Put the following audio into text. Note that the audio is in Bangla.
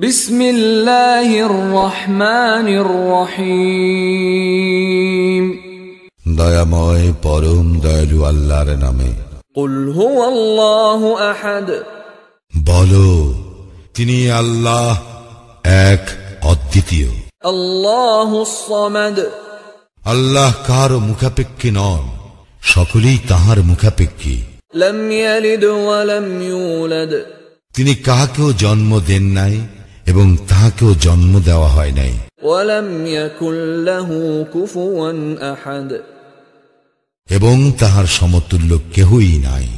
বিসমিল্লাহির রহমানির রহিম দয়াময় পরম দয়ালু আল্লাহর নামে কুল হুয়াল্লাহু আহাদ বলো তিনি আল্লাহ এক অদ্বিতীয় আল্লাহ সামাদ আল্লাহ কারো মুখাপেক্ষী নন সকলেই তাহার মুখাপেক্ষী তিনি কাহাকেও জন্ম দেন নাই এবং তাহাকেও জন্ম দেওয়া হয় নাই এবং তাহার সমতুল্য কেহই নাই